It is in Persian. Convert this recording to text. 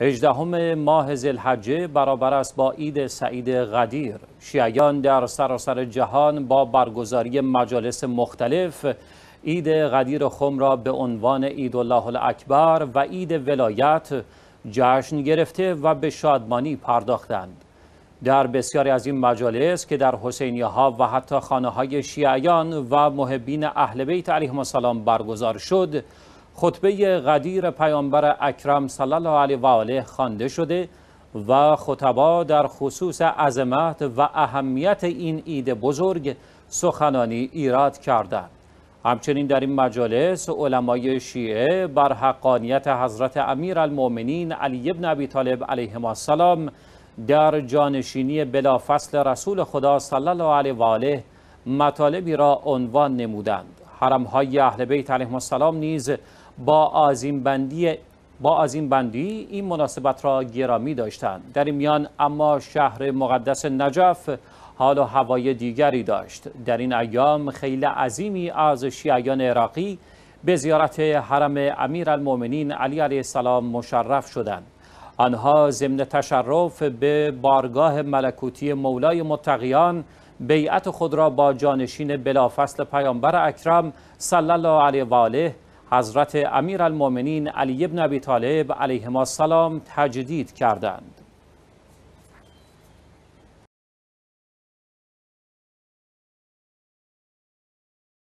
هجدهم ماه زلحجه برابر است با عید سعید غدیر شیعیان در سراسر جهان با برگزاری مجالس مختلف عید غدیر خم را به عنوان عید الله الاکبر و عید ولایت جشن گرفته و به شادمانی پرداختند در بسیاری از این مجالس که در حسینی ها و حتی خانه های شیعیان و محبین اهل بیت علیهم السلام برگزار شد خطبه قدیر پیامبر اکرم صلی الله علیه و آله خوانده شده و خطبا در خصوص عظمت و اهمیت این عید بزرگ سخنانی ایراد کردند همچنین در این مجالس علمای شیعه بر حقانیت حضرت امیر علی ابن ابی طالب علیه السلام در جانشینی بلافصل رسول خدا صلی الله علیه و آله مطالبی را عنوان نمودند حرم های اهل بیت علیهم السلام نیز با آزیم بندی با این بندی این مناسبت را گرامی داشتند در این میان اما شهر مقدس نجف حال و هوای دیگری داشت در این ایام خیلی عظیمی از شیعیان عراقی به زیارت حرم المومنین علی علیه السلام مشرف شدند آنها ضمن تشرف به بارگاه ملکوتی مولای متقیان بیعت خود را با جانشین بلافصل پیامبر اکرم صلی الله علیه و آله حضرت امیر علی ابن ابی طالب علیهما السلام تجدید کردند.